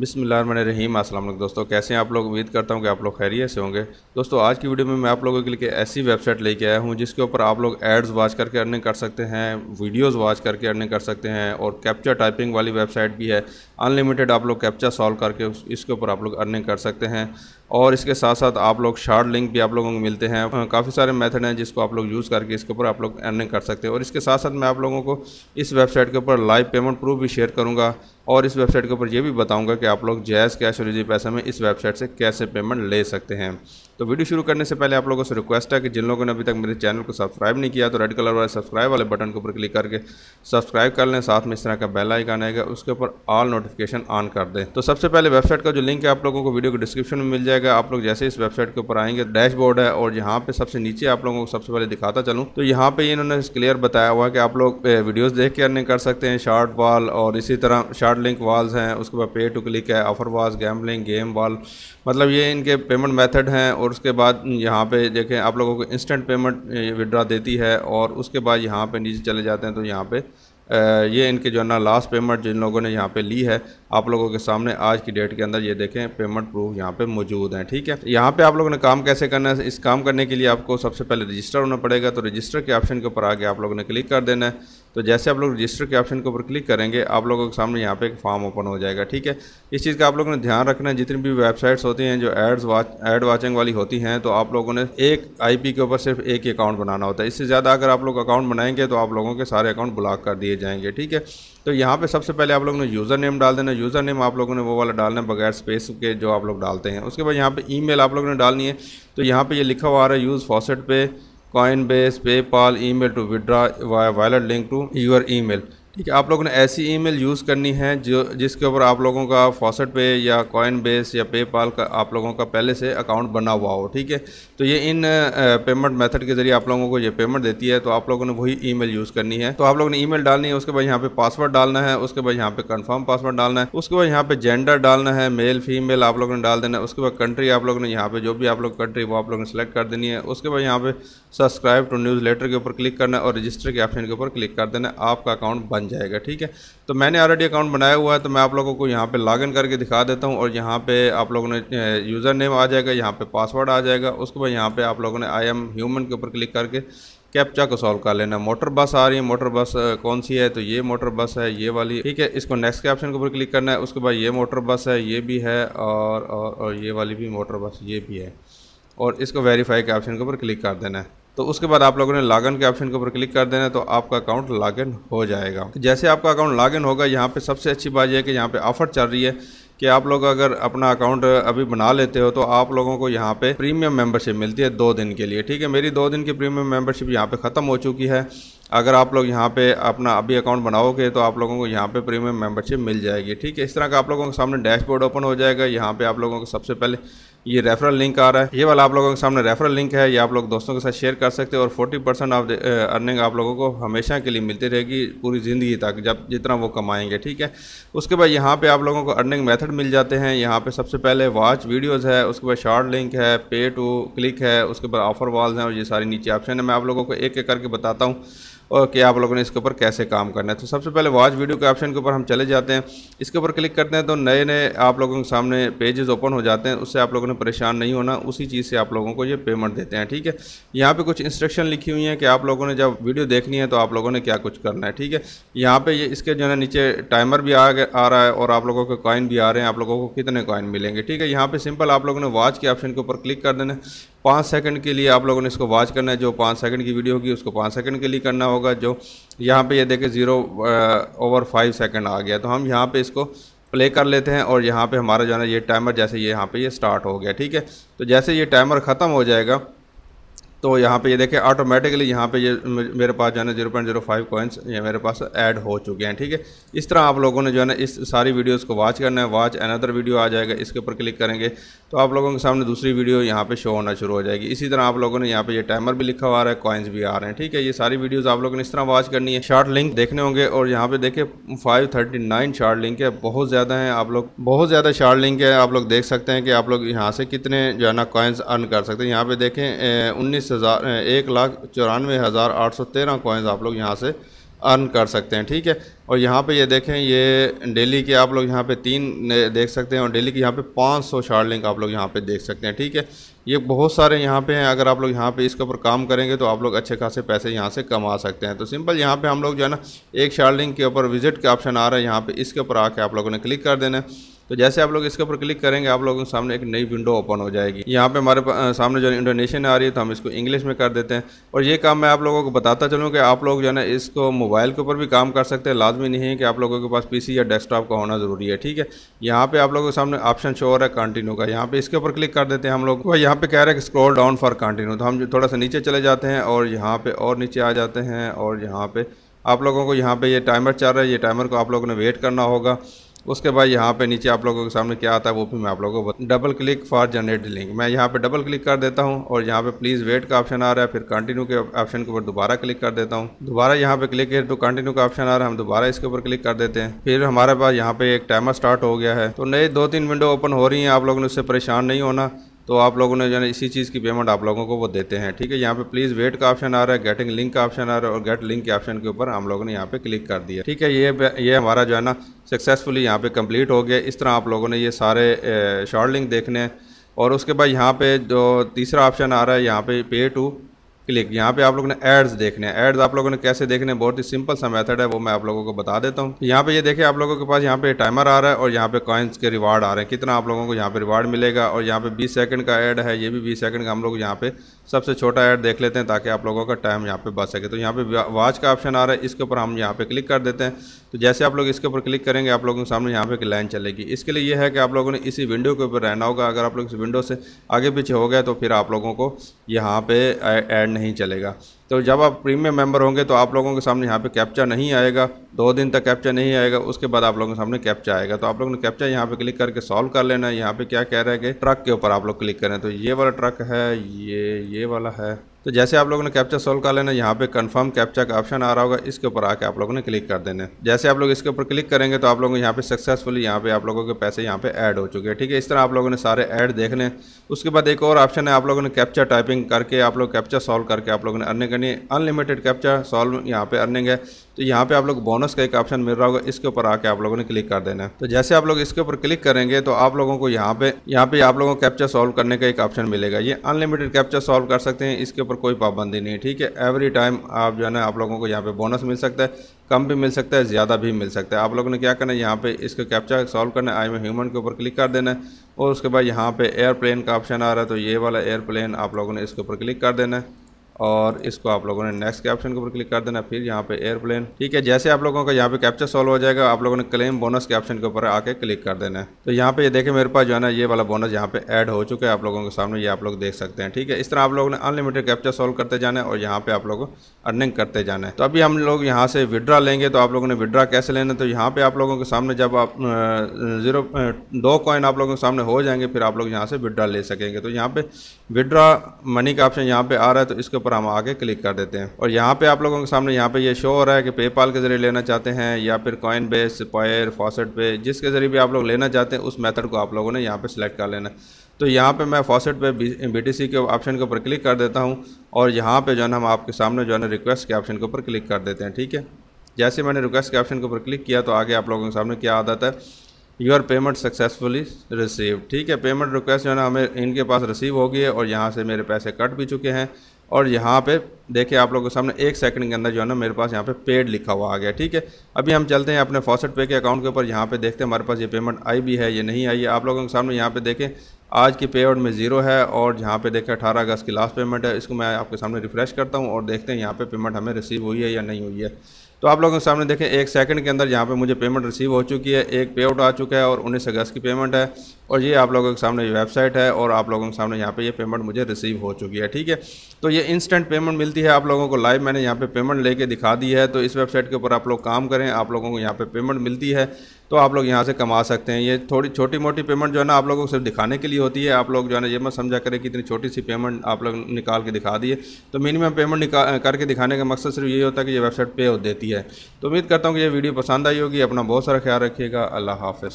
बिसमीम अस्सलाम वालेकुम दोस्तों कैसे हैं आप लोग उम्मीद करता हूं कि आप लोग खैरियत से होंगे दोस्तों आज की वीडियो में मैं आप लोगों के लिए ऐसी वेबसाइट लेके आया हूं जिसके ऊपर आप लोग एड्स वाच करके अर्निंग कर सकते हैं वीडियोस वाच करके अर्निंग कर सकते हैं और कैप्चा टाइपिंग वाली वेबसाइट भी है अनलिमिटेड आप लोग कैप्चा सॉल्व करके इसके ऊपर आप लोग अर्निंग कर सकते हैं और इसके साथ साथ आप लोग शार्ट लिंक भी आप लोगों को मिलते हैं काफ़ी सारे मेथड हैं जिसको आप लोग यूज़ करके इसके ऊपर आप लोग अर्निंग कर सकते हैं और इसके साथ साथ मैं आप लोगों को इस वेबसाइट के ऊपर लाइव पेमेंट प्रूफ भी शेयर करूँगा और इस वेबसाइट के ऊपर ये भी बताऊँगा कि आप लोग जैज़ कैश और पैसा में इस वेबसाइट से कैसे पेमेंट ले सकते हैं तो वीडियो शुरू करने से पहले आप लोगों से रिक्वेस्ट है कि जिन लोगों ने अभी तक मेरे चैनल को सब्सक्राइब नहीं किया तो रेड कलर वाले सब्सक्राइब वाले बटन के ऊपर क्लिक करके सब्सक्राइब कर लें साथ में इस तरह का बेल आइकन आएगा उसके ऊपर ऑल नोटिफिकेशन ऑन कर दें तो सबसे पहले वेबसाइट का जो लिंक है आप लोगों को वीडियो के डिस्क्रिप्शन में मिल जाएगा आप लोग जैसे इस वेबसाइट के ऊपर आएंगे डैशबोर्ड है और यहाँ पे सबसे नीचे आप लोगों को सबसे पहले दिखाता चलूँ तो यहाँ पे इन्होंने क्लियर बताया हुआ है कि आप लोग वीडियोज़ देख के अर्निंग कर सकते हैं शार्ट वाल और इसी तरह शार्ट लिंक वॉल्स हैं उसके बाद पे टू क्लिक है offer walls gambling game wall मतलब ये इनके पेमेंट मैथड हैं और उसके बाद यहाँ पे देखें आप लोगों को इंस्टेंट पेमेंट विड्रा देती है और उसके बाद यहाँ पे नीचे चले जाते हैं तो यहाँ पे ये इनके जो है ना लास्ट पेमेंट जिन लोगों ने यहाँ पे ली है आप लोगों के सामने आज की डेट के अंदर ये देखें पेमेंट प्रूफ यहाँ पे मौजूद हैं ठीक है यहाँ पे आप लोगों ने काम कैसे करना है इस काम करने के लिए आपको सबसे पहले रजिस्टर होना पड़ेगा तो रजिस्टर के ऑप्शन के ऊपर आगे आप लोगों ने क्लिक कर देना है तो जैसे आप लोग रजिस्टर के ऑप्शन के ऊपर क्लिक करेंगे आप लोगों के सामने यहाँ पे एक फॉर्म ओपन हो जाएगा ठीक है इस चीज़ का आप लोगों ने ध्यान रखना है जितनी भी वेबसाइट्स होती हैं जो एड्स वाच एड वाचिंग वाली होती हैं तो आप लोगों ने एक आई के ऊपर सिर्फ एक अकाउंट बनाना होता है इससे ज़्यादा अगर आप लोग अकाउंट बनाएंगे तो आप लोगों के सारे अकाउंट ब्लॉक कर दिए जाएंगे ठीक है तो यहाँ पर सबसे पहले आप लोगों ने यूज़र नेम डाल देना यूज़र नेम आप लोगों ने वो वाला डालना है बगैर स्पेस के जो आप लोग डालते हैं उसके बाद यहाँ पर ई आप लोगों ने डालनी है तो यहाँ पर ये यह लिखा हुआ आ रहा है use FaucetPay Coinbase, PayPal, email to withdraw via wallet link to your email. ठीक है आप लोगों ने ऐसी ईमेल यूज़ करनी है जो जिसके ऊपर आप लोगों का फॉसट पे या कॉइन बेस या पेपाल का आप लोगों का पहले से अकाउंट बना हुआ हो ठीक है तो ये इन पेमेंट मेथड के ज़रिए आप लोगों को ये पेमेंट देती है तो आप लोगों ने वही ईमेल यूज़ करनी है तो आप लोगों ने ईमेल डालनी है उसके बाद यहाँ पे पासवर्ड डालना है उसके बाद यहाँ पे कन्फर्म पासवर्ड डालना है उसके बाद यहाँ पर जेंडर डालना है मेल फीमेल आप लोगों ने डाल देना है उसके बाद कंट्री आप लोगों ने यहाँ पर जो भी आप लोग कंट्री वो आप लोगों ने सेलेक्ट कर देनी है उसके बाद यहाँ पे सब्सक्राइब टू न्यूज़ लेटर के ऊपर क्लिक करना है और रजिस्टर के ऑप्शन के ऊपर क्लिक कर देना है आपका अकाउंट बन बन जाएगा ठीक है तो मैंने ऑलरेडी अकाउंट बनाया हुआ है तो मैं आप लोगों को यहाँ पे लॉगिन करके दिखा देता हूँ और यहाँ पे आप लोगों ने यूज़र नेम आ जाएगा यहाँ पे पासवर्ड आ जाएगा उसके बाद यहाँ पे आप लोगों ने आई एम ह्यूमन के ऊपर क्लिक करके कैप्चा को सॉल्व कर लेना मोटर बस आ रही है मोटर बस कौन सी है तो ये मोटर बस है ये वाली ठीक है इसको नेक्स्ट के ऑप्शन के ऊपर क्लिक करना है उसके बाद ये मोटर बस है ये भी है और और, और ये वाली भी मोटर बस ये भी है और इसको वेरीफाई के ऑप्शन के ऊपर क्लिक कर देना है तो उसके बाद आप लोगों ने लॉगिन के ऑप्शन के ऊपर क्लिक कर देना है तो आपका अकाउंट लॉगिन हो जाएगा तो जैसे आपका अकाउंट लॉगिन होगा यहाँ पे सबसे अच्छी बात यह है कि यहाँ पे ऑफर चल रही है कि आप लोग अगर अपना अकाउंट अभी बना लेते हो तो आप लोगों को यहाँ पे प्रीमियम मेंबरशिप मिलती है दो दिन के लिए ठीक है मेरी दो दिन की प्रीमियम मेंबरशिप यहाँ पे ख़त्म हो चुकी है अगर आप लोग यहाँ पे अपना अभी अकाउंट बनाओगे तो आप लोगों को यहाँ पे प्रीमियम मेंबरशिप मिल जाएगी ठीक है इस तरह का आप लोगों के सामने डैशबोर्ड ओपन हो जाएगा यहाँ पर आप लोगों को सबसे पहले ये रेफरल लिंक आ रहा है ये वाला आप लोगों के सामने रेफरल लिंक है ये आप लोग दोस्तों के साथ शेयर कर सकते हो और 40 परसेंट ऑफ अर्निंग आप लोगों को हमेशा के लिए मिलती रहेगी पूरी ज़िंदगी तक जब जितना वो कमाएंगे ठीक है उसके बाद यहाँ पे आप लोगों को अर्निंग मेथड मिल जाते हैं यहाँ पे सबसे पहले वॉच वीडियोज़ है उसके बाद शॉर्ट लिंक है पे टू क्लिक है उसके बाद ऑफर वॉल्स हैं और ये सारी नीचे ऑप्शन है मैं आप लोगों को एक एक करके बताता हूँ और कि आप लोगों ने इसके ऊपर कैसे काम करना है तो सबसे पहले वॉच वीडियो के ऑप्शन के ऊपर हम चले जाते हैं इसके ऊपर क्लिक करते हैं तो नए नए आप लोगों के सामने पेजेस ओपन हो जाते हैं उससे आप लोगों ने परेशान नहीं होना उसी चीज़ से आप लोगों को ये पेमेंट देते हैं ठीक है यहाँ पर कुछ इंस्ट्रक्शन लिखी हुई हैं कि आप लोगों ने जब वीडियो देखनी है तो आप लोगों ने क्या कुछ करना है ठीक है यहाँ पर ये इसके जो है नीचे टाइमर भी आ आ रहा है और आप लोगों के कॉइन भी आ रहे हैं आप लोगों को कितने कॉइन मिलेंगे ठीक है यहाँ पर सिंपल आप लोगों ने वॉच के ऑप्शन के ऊपर क्लिक कर देना पाँच सेकंड के लिए आप लोगों ने इसको वॉच करना है जो पाँच सेकंड की वीडियो होगी उसको पाँच सेकंड के लिए करना होगा जो यहाँ पे ये देखें ज़ीरो ओवर फाइव सेकंड आ गया तो हम यहाँ पे इसको प्ले कर लेते हैं और यहाँ पे हमारा जो है ना ये टाइमर जैसे ये यहाँ पे ये स्टार्ट हो गया ठीक है तो जैसे ये टाइमर ख़त्म हो जाएगा तो यहाँ पे ये देखें ऑटोमेटिकली यहाँ पे ये मेरे पास जो है ना zero point zero five coins ये मेरे पास ऐड हो चुके हैं ठीक है इस तरह आप लोगों ने जो है ना इस सारी वीडियोस को वॉच करना है वॉच अनदर वीडियो आ जाएगा इसके ऊपर क्लिक करेंगे तो आप लोगों के सामने दूसरी वीडियो यहाँ पर शो होना शुरू हो जाएगी इसी तरह आप लोगों ने यहाँ पर ये टाइमर भी लिखा हुआ है कॉइन्स भी आ रहे हैं ठीक है ये सारी वीडियोज़ आप लोगों ने इस तरह वॉच करनी है शार्ट लिंक देखने होंगे और यहाँ पर देखे five thirty nine short link है बहुत ज़्यादा है आप लोग बहुत ज़्यादा शार्ट लिंक है आप लोग देख सकते हैं कि आप लोग यहाँ से कितने जो है ना कॉइन्स अर्न कर सकते हैं यहाँ पर देखें उन्नीस हज़ार एक लाख चौरानवे हज़ार आठ सौ तेरह कोइंस आप लोग यहाँ से अर्न कर सकते हैं ठीक है और यहाँ पे ये देखें ये डेली के आप लोग यहाँ पे तीन देख सकते हैं और डेली के यहाँ पे 500 सौ शार्ट लिंक आप लोग यहाँ पे देख सकते हैं ठीक है ये बहुत सारे यहाँ पे हैं अगर आप लोग यहाँ पे इसके ऊपर काम करेंगे तो आप लोग अच्छे खासे पैसे यहाँ से कमा सकते हैं तो सिंपल यहाँ पे हम लोग जो है ना एक शार्ट लिंक के ऊपर विजिट के ऑप्शन आ रहा है यहाँ पर इसके ऊपर आके आप लोगों ने क्लिक कर देना है तो जैसे आप लोग इसके ऊपर क्लिक करेंगे आप लोगों के सामने एक नई विंडो ओपन हो जाएगी यहाँ पे हमारे सामने जो इंडोनेशियन आ रही है तो हम इसको इंग्लिश में कर देते हैं और ये काम मैं आप लोगों को बताता चलूँ कि आप लोग जो है ना इसको मोबाइल के ऊपर भी काम कर सकते हैं लाजमी नहीं है कि आप लोगों के पास पी या डेस्कटॉप का होना ज़रूरी है ठीक है यहाँ पे आप लोगों के सामने ऑप्शन शो हो रहा है कंटिन्यू का यहाँ पर इसके ऊपर क्लिक कर देते हैं हम लोग और यहाँ पर कह रहे हैं स्क्रोल डाउन फॉर कंटिन्यू तो हम थोड़ा सा नीचे चले जाते हैं और यहाँ पर और नीचे आ जाते हैं और यहाँ पर आप लोगों को यहाँ पे ये टाइमर चल रहा है ये टाइमर को आप लोगों ने वेट करना होगा उसके बाद यहाँ पे नीचे आप लोगों के सामने क्या आता है वो भी मैं आप लोगों को double click for generate link मैं यहाँ पे डबल क्लिक कर देता हूँ और यहाँ पे प्लीज़ वेट का ऑप्शन आ रहा है फिर कंटिन्यू के ऑप्शन के ऊपर दोबारा क्लिक कर देता हूँ दोबारा यहाँ पे क्लिक किया तो कंटिन्यू का ऑप्शन आ रहा है हम दोबारा इसके ऊपर क्लिक कर देते हैं फिर हमारे पास यहाँ पे एक टाइमर स्टार्ट हो गया है तो नई दो तीन विंडो ओपन हो रही हैं आप लोगों ने उससे परेशान नहीं होना तो आप लोगों ने जो है इसी चीज़ की पेमेंट आप लोगों को वो देते हैं ठीक है यहाँ पे प्लीज़ वेट का ऑप्शन आ रहा है गेटिंग लिंक का ऑप्शन आ रहा है और गेट लिंक के ऑप्शन के ऊपर हम लोगों ने यहाँ पे क्लिक कर दिया ठीक है ये ये हमारा जो है ना सक्सेसफुली यहाँ पे कंप्लीट हो गया इस तरह आप लोगों ने ये सारे शॉर्ट लिंक देखने हैं और उसके बाद यहाँ पर जो तीसरा ऑप्शन आ रहा है यहाँ पर पे टू क्लिक यहाँ पे आप लोगों ने एड्स देखने हैं एड्स आप लोगों ने कैसे देखने बहुत ही सिंपल सा मेथड है वो मैं आप लोगों को बता देता हूँ यहाँ पे ये देखिए आप लोगों के पास यहाँ पे टाइमर आ रहा है और यहाँ पे कॉइन्स के रिवार्ड आ रहे हैं कितना आप लोगों को यहाँ पे रिवार्ड मिलेगा और यहाँ पे 20 सेकंड का एड है ये भी बीस सेकंड का हम लोग यहाँ पे सबसे छोटा ऐड देख लेते हैं ताकि आप लोगों का टाइम यहाँ पे बच सके तो यहाँ पे वॉच का ऑप्शन आ रहा है इसके ऊपर हम यहाँ पे क्लिक कर देते हैं तो जैसे आप लोग इसके ऊपर क्लिक करेंगे आप लोगों के सामने यहाँ पे एक लाइन चलेगी इसके लिए यह है कि आप लोगों ने इसी विंडो के ऊपर रहना होगा अगर आप लोग इस विंडो से आगे पीछे हो गए तो फिर आप लोगों को यहाँ पे ऐड नहीं चलेगा तो जब आप प्रीमियम मेंबर होंगे तो आप लोगों के सामने यहाँ पे कैप्चा नहीं आएगा दो दिन तक कैप्चा नहीं आएगा उसके बाद आप लोगों के सामने कैप्चा आएगा तो आप लोगों ने कैप्चा यहाँ पे क्लिक करके सॉल्व कर लेना है यहाँ पे क्या कह रहे हैं कि ट्रक के ऊपर आप लोग क्लिक करें तो ये वाला ट्रक है ये ये वाला है तो जैसे आप लोगों ने कैप्चा सोल्व कर लेना यहाँ पे कंफर्म कैप्चा का ऑप्शन आ रहा होगा इसके ऊपर आके आप लोगों ने क्लिक कर देना जैसे आप लोग इसके ऊपर क्लिक करेंगे तो आप लोगों यहाँ पे सक्सेसफुली यहाँ पे आप लोगों के पैसे यहाँ पे ऐड हो चुके हैं ठीक है इस तरह आप लोगों ने सारे ऐड देख लें उसके बाद एक और ऑप्शन है आप लोगों ने कैप्चा टाइपिंग करके आप लोग कैप्चा सॉल्व करके आप लोगों ने अर्निंग करनी है अनलिमिटेड कैप्चा सॉल्व यहाँ पे अर्निंग है तो यहाँ पे आप लोग बोनस का एक ऑप्शन मिल रहा होगा इसके ऊपर आके आप लोगों ने क्लिक कर देना है तो जैसे आप लोग इसके ऊपर क्लिक करेंगे तो आप लोगों को यहाँ पे यहाँ पे आप लोगों को कैप्चर सॉल्व करने का एक ऑप्शन मिलेगा ये अनलिमिटेड कैप्चर सॉल्व कर सकते हैं इसके ऊपर कोई पाबंदी नहीं ठीक है एवरी टाइम आप जो है ना आप लोगों को यहाँ पे बोनस मिल सकता है कम भी मिल सकता है ज़्यादा भी मिल सकता है आप लोगों ने क्या करना है यहाँ पे इसको कैप्चा सॉल्व करना है आई में ह्यूमन के ऊपर क्लिक कर देना है और उसके बाद यहाँ पे एयरप्लेन का ऑप्शन आ रहा है तो ये वाला एयरप्लेन आप लोगों ने इसके ऊपर क्लिक कर देना है और इसको आप लोगों ने नेक्स्ट के ऑप्शन के ऊपर क्लिक कर देना फिर यहाँ पे एयरप्लेन ठीक है जैसे आप लोगों का यहाँ पे कैप्चर सॉल्व हो जाएगा आप लोगों ने क्लेम बोनस के ऑप्शन के ऊपर आके क्लिक कर देना है तो यहाँ पे ये यह देखें मेरे पास जो है ना ये वाला बोनस यहाँ पे ऐड हो चुका है आप लोगों के सामने ये आप लोग देख सकते हैं ठीक है इस तरह आप लोगों ने अनलिमिटेड कैप्चर सोल्व करते जाना है और यहाँ पे आप लोग अर्निंग करते जाना है तो अभी हम लोग यहाँ से विड्रा लेंगे तो आप लोगों ने विड्रा कैसे लेना तो यहाँ पे आप लोगों के सामने जब आप जीरो दो कॉइन आप लोगों के सामने हो जाएंगे फिर आप लोग यहाँ से विड्रा ले सकेंगे तो यहाँ पे विड्रा मनी का ऑप्शन यहाँ पे आ रहा है तो इसके ऊपर हम आगे क्लिक कर देते हैं और यहाँ पे आप लोगों के सामने यहाँ पे ये यह शो हो रहा है कि पेपाल के जरिए लेना चाहते हैं या फिर कॉइन बेस पायर फॉसेट पे जिसके जरिए भी आप लोग लेना चाहते हैं उस मेथड को आप लोगों ने यहाँ पर सिलेक्ट कर लेना है तो यहाँ पे मैं फॉसेट पे बी के ऑप्शन के ऊपर क्लिक कर देता हूँ और यहाँ पे जो है हम आपके सामने जो है रिक्वेस्ट के ऑप्शन के ऊपर क्लिक कर देते हैं ठीक है जैसे मैंने रिक्वेस्ट के ऑप्शन के ऊपर क्लिक किया तो आगे आप लोगों के सामने क्या आ जाता है योर पेमेंट सक्सेसफुली रिसीव ठीक है पेमेंट रिक्वेस्ट जो है ना हमें इनके पास रिसीव हो गई है और यहाँ से मेरे पैसे कट भी चुके हैं और यहाँ पे देखिए आप लोगों के सामने एक सेकंड के अंदर जो है ना मेरे पास यहाँ पे पेड लिखा हुआ आ गया ठीक है अभी हम चलते हैं अपने फॉसेट पे के अकाउंट के ऊपर यहाँ पे देखते हैं हमारे पास ये पेमेंट आई भी है ये नहीं आई है आप लोगों के सामने यहाँ पे देखें आज की पे आउट में ज़ीरो है और जहाँ पे देखें अठारह अगस्त की लास्ट पेमेंट है इसको मैं आपके सामने रिफ्रेश करता हूँ और देखते हैं यहाँ पर पे पेमेंट हमें रिसीव हुई है या नहीं हुई है तो आप लोगों के सामने देखें एक सेकंड के अंदर यहाँ पे मुझे पेमेंट रिसीव हो चुकी है एक पे आउट आ चुका है और उन्नीस अगस्त की पेमेंट है और ये आप लोगों के सामने वेबसाइट है और आप लोगों के सामने यहाँ पे ये पेमेंट मुझे रिसीव हो चुकी है ठीक है तो ये इंस्टेंट पेमेंट मिलती है आप लोगों को लाइव मैंने यहाँ पे पेमेंट लेके दिखा दी है तो इस वेबसाइट के ऊपर आप लोग काम करें आप लोगों को यहाँ पे पेमेंट मिलती है तो आप लोग यहाँ से कमा सकते हैं ये थोड़ी छोटी मोटी पेमेंट जो है ना आप लोगों को सिर्फ दिखाने के लिए होती है आप लोग जो है ना ये मत समझा करें कि इतनी छोटी सी पेमेंट आप लोग निकाल के दिखा दिए तो मिनिमम पेमेंट करके दिखाने का मकसद सिर्फ यही होता है कि ये वेबसाइट पे हो देती है तो उम्मीद करता हूँ कि ये वीडियो पसंद आई होगी अपना बहुत सारा ख्याल रखिएगा अल्लाह हाफ़